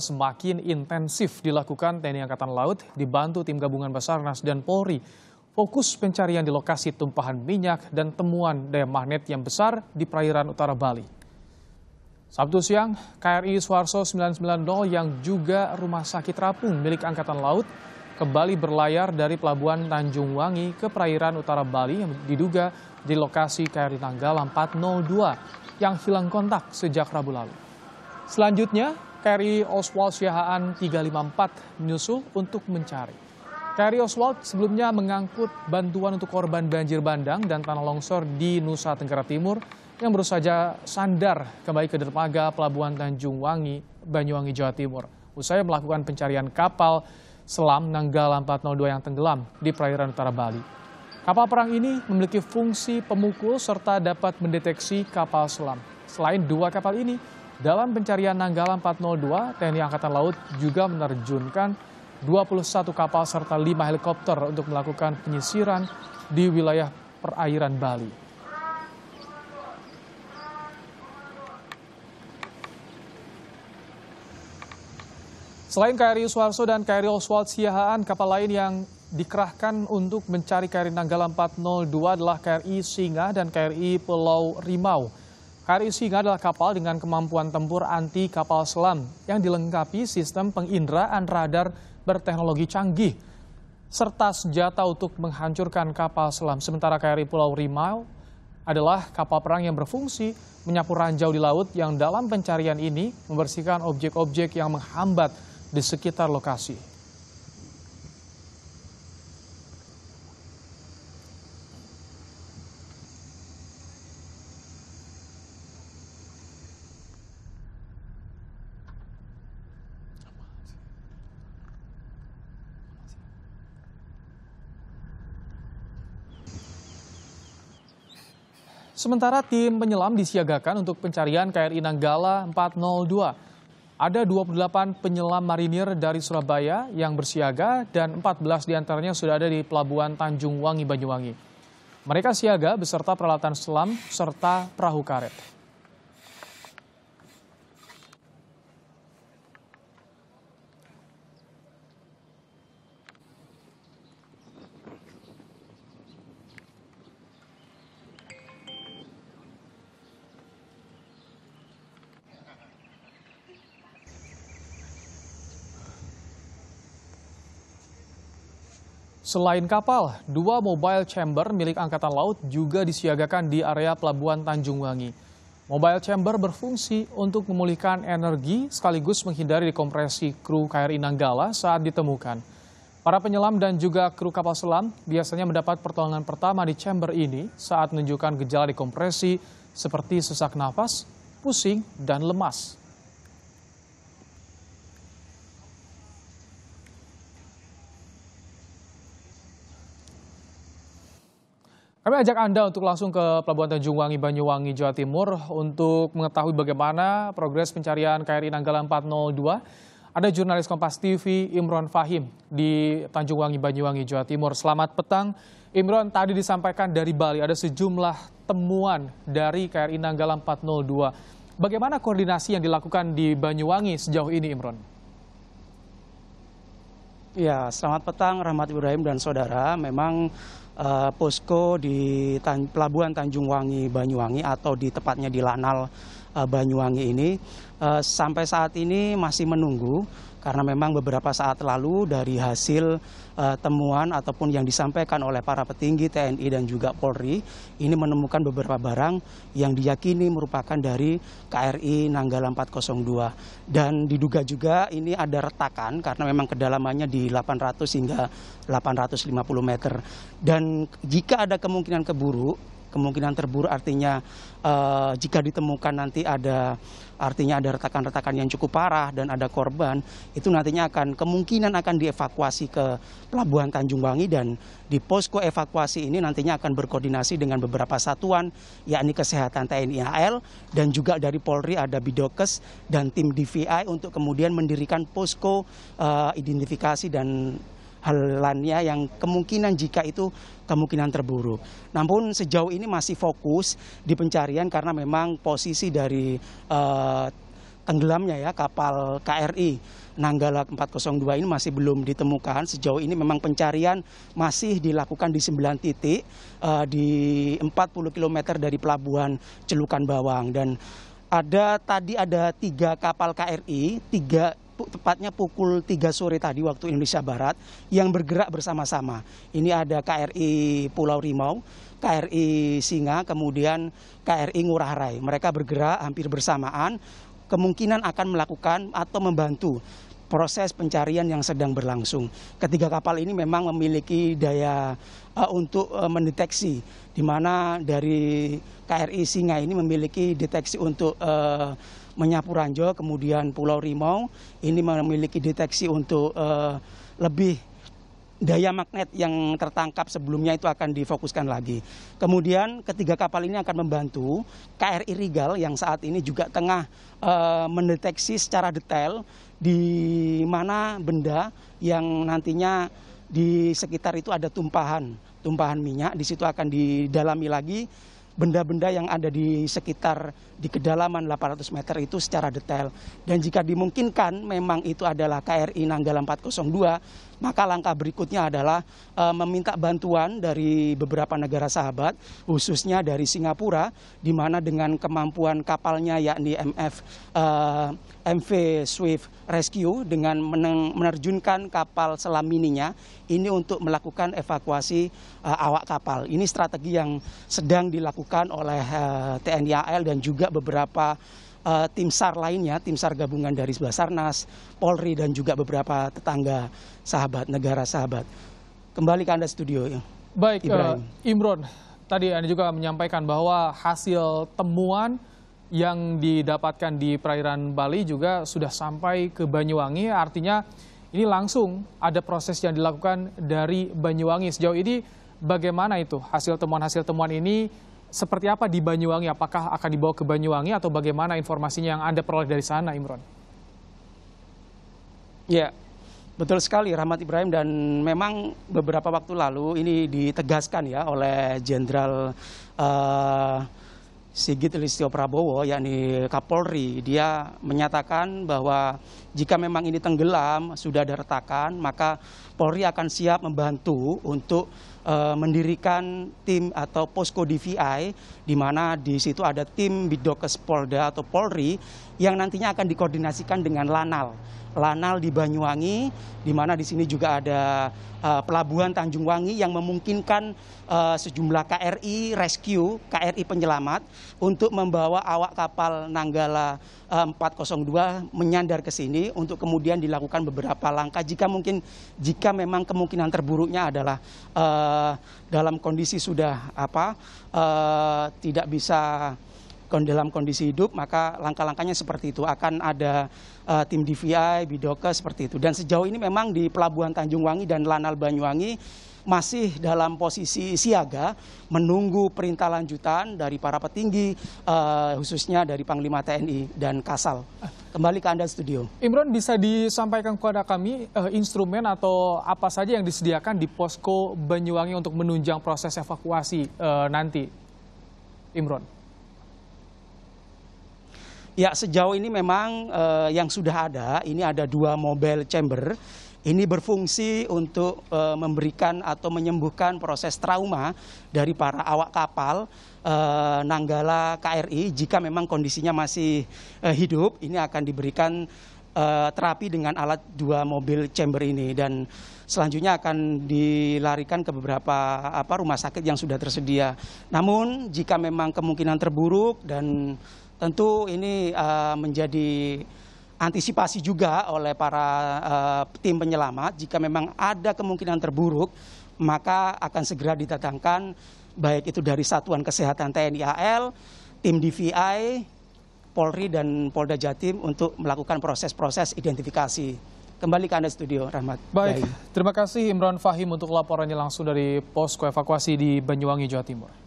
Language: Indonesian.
semakin intensif dilakukan TNI Angkatan Laut dibantu tim gabungan Basarnas dan Polri. Fokus pencarian di lokasi tumpahan minyak dan temuan daya magnet yang besar di perairan utara Bali. Sabtu siang, KRI Suarso 990 yang juga rumah sakit rapung milik Angkatan Laut kembali berlayar dari pelabuhan Tanjung Wangi ke perairan utara Bali yang diduga di lokasi KRI Nanggala 402 yang hilang kontak sejak Rabu lalu. Selanjutnya, Kri Oswald Siahaan 354 menyusul untuk mencari. Kri Oswald sebelumnya mengangkut bantuan untuk korban banjir bandang dan tanah longsor di Nusa Tenggara Timur yang baru saja sandar kembali ke dermaga Pelabuhan Tanjung Wangi, Banyuwangi, Jawa Timur. Usai melakukan pencarian kapal selam Nanggala 402 yang tenggelam di perairan utara Bali. Kapal perang ini memiliki fungsi pemukul serta dapat mendeteksi kapal selam. Selain dua kapal ini, dalam pencarian Nanggala 402, TNI Angkatan Laut juga menerjunkan 21 kapal serta 5 helikopter untuk melakukan penyisiran di wilayah perairan Bali. Selain KRI Suharso dan KRI Oswald Siahaan, kapal lain yang dikerahkan untuk mencari KRI Nanggala 402 adalah KRI Singa dan KRI Pulau Rimau. Kri Singa adalah kapal dengan kemampuan tempur anti kapal selam yang dilengkapi sistem penginderaan radar berteknologi canggih serta senjata untuk menghancurkan kapal selam. Sementara KRI Pulau Rimau adalah kapal perang yang berfungsi menyapu ranjau di laut yang dalam pencarian ini membersihkan objek-objek yang menghambat di sekitar lokasi. Sementara tim penyelam disiagakan untuk pencarian KRI Nanggala 402. Ada 28 penyelam marinir dari Surabaya yang bersiaga dan 14 diantaranya sudah ada di Pelabuhan Tanjung Wangi, Banyuwangi. Mereka siaga beserta peralatan selam serta perahu karet. Selain kapal, dua mobile chamber milik Angkatan Laut juga disiagakan di area Pelabuhan Tanjung Wangi. Mobile chamber berfungsi untuk memulihkan energi sekaligus menghindari dekompresi kru KRI Nanggala saat ditemukan. Para penyelam dan juga kru kapal selam biasanya mendapat pertolongan pertama di chamber ini saat menunjukkan gejala dekompresi seperti sesak nafas, pusing, dan lemas. Kami ajak Anda untuk langsung ke Pelabuhan Tanjung Wangi, Banyuwangi, Jawa Timur untuk mengetahui bagaimana progres pencarian KRI Nanggala 402. Ada jurnalis Kompas TV Imron Fahim di Tanjung Wangi, Banyuwangi, Jawa Timur. Selamat petang. Imron, tadi disampaikan dari Bali ada sejumlah temuan dari KRI Nanggala 402. Bagaimana koordinasi yang dilakukan di Banyuwangi sejauh ini, Imron? Ya, selamat petang Rahmat Ibrahim dan saudara. Memang uh, posko di Tan Pelabuhan Tanjung Wangi, Banyuwangi atau di tepatnya di Lanal, uh, Banyuwangi ini uh, sampai saat ini masih menunggu karena memang beberapa saat lalu dari hasil uh, temuan ataupun yang disampaikan oleh para petinggi TNI dan juga Polri ini menemukan beberapa barang yang diyakini merupakan dari KRI Nanggala 402 dan diduga juga ini ada retakan karena memang kedalamannya di 800 hingga 850 meter dan jika ada kemungkinan keburu kemungkinan terburuk artinya uh, jika ditemukan nanti ada artinya ada retakan-retakan yang cukup parah dan ada korban itu nantinya akan kemungkinan akan dievakuasi ke pelabuhan Tanjung Wangi dan di posko evakuasi ini nantinya akan berkoordinasi dengan beberapa satuan yakni kesehatan TNI AL dan juga dari Polri ada Bidokes dan tim DVI untuk kemudian mendirikan posko uh, identifikasi dan halannya yang kemungkinan jika itu kemungkinan terburu Namun sejauh ini masih fokus di pencarian karena memang posisi dari eh, tenggelamnya ya kapal KRI Nanggala 402 ini masih belum ditemukan. Sejauh ini memang pencarian masih dilakukan di 9 titik uh, di 40 km dari pelabuhan Celukan Bawang dan ada tadi ada tiga kapal KRI, tiga tepatnya pukul 3 sore tadi waktu Indonesia Barat yang bergerak bersama-sama. Ini ada KRI Pulau Rimau, KRI Singa, kemudian KRI Ngurah Rai. Mereka bergerak hampir bersamaan, kemungkinan akan melakukan atau membantu proses pencarian yang sedang berlangsung. Ketiga kapal ini memang memiliki daya uh, untuk uh, mendeteksi, di mana dari KRI Singa ini memiliki deteksi untuk uh, menyapu Ranjo, kemudian Pulau Rimau ini memiliki deteksi untuk uh, lebih daya magnet yang tertangkap sebelumnya itu akan difokuskan lagi. Kemudian ketiga kapal ini akan membantu KRI Rigal yang saat ini juga tengah uh, mendeteksi secara detail di mana benda yang nantinya di sekitar itu ada tumpahan, tumpahan minyak, di situ akan didalami lagi benda-benda yang ada di sekitar di kedalaman 800 meter itu secara detail. Dan jika dimungkinkan memang itu adalah KRI Nanggala 402, maka langkah berikutnya adalah eh, meminta bantuan dari beberapa negara sahabat, khususnya dari Singapura, di mana dengan kemampuan kapalnya yakni MF eh, MV Swift Rescue dengan meneng menerjunkan kapal selam mininya ini untuk melakukan evakuasi eh, awak kapal. Ini strategi yang sedang dilakukan oleh TNI AL dan juga beberapa uh, tim SAR lainnya, tim SAR gabungan dari Basarnas, Polri, dan juga beberapa tetangga sahabat, negara sahabat. Kembali ke Anda studio. Ya. Baik, eh, Ibrahim. Uh, Imron, tadi Anda juga menyampaikan bahwa hasil temuan yang didapatkan di perairan Bali juga sudah sampai ke Banyuwangi, artinya ini langsung ada proses yang dilakukan dari Banyuwangi. Sejauh ini bagaimana itu hasil temuan-hasil temuan ini seperti apa di Banyuwangi? Apakah akan dibawa ke Banyuwangi atau bagaimana informasinya yang Anda peroleh dari sana, Imron? Ya, betul sekali Rahmat Ibrahim dan memang beberapa waktu lalu ini ditegaskan ya oleh Jenderal uh, Sigit Listio Prabowo, yakni Kapolri, dia menyatakan bahwa jika memang ini tenggelam, sudah ada retakan, maka Polri akan siap membantu untuk Eh, mendirikan tim atau posko DVI di mana di situ ada tim Bidokes Polda atau Polri yang nantinya akan dikoordinasikan dengan Lanal. Lanal di Banyuwangi, di mana di sini juga ada eh, pelabuhan Tanjung Wangi yang memungkinkan eh, sejumlah KRI rescue, KRI penyelamat untuk membawa awak kapal Nanggala uh, 402 menyandar ke sini untuk kemudian dilakukan beberapa langkah jika mungkin jika memang kemungkinan terburuknya adalah Eh, dalam kondisi sudah apa uh, tidak bisa dalam kondisi hidup maka langkah-langkahnya seperti itu akan ada uh, tim DVI, Bidoka seperti itu dan sejauh ini memang di pelabuhan Tanjung Wangi dan Lanal Banyuwangi masih dalam posisi siaga menunggu perintah lanjutan dari para petinggi uh, khususnya dari Panglima TNI dan Kasal. Kembali ke Anda studio. Imron bisa disampaikan kepada kami uh, instrumen atau apa saja yang disediakan di posko Banyuwangi untuk menunjang proses evakuasi uh, nanti. Imron. Ya, sejauh ini memang uh, yang sudah ada, ini ada dua mobile chamber ini berfungsi untuk eh, memberikan atau menyembuhkan proses trauma dari para awak kapal eh, Nanggala KRI jika memang kondisinya masih eh, hidup ini akan diberikan terapi dengan alat dua mobil chamber ini dan selanjutnya akan dilarikan ke beberapa apa rumah sakit yang sudah tersedia. Namun jika memang kemungkinan terburuk dan tentu ini uh, menjadi antisipasi juga oleh para eh, tim penyelamat jika memang ada kemungkinan terburuk maka akan segera didatangkan baik itu dari satuan kesehatan TNI AL, tim DVI, Polri dan Polda Jatim untuk melakukan proses-proses identifikasi. Kembali ke Anda studio, Rahmat. Baik, Baik. terima kasih Imran Fahim untuk laporannya langsung dari posko evakuasi di Banyuwangi, Jawa Timur.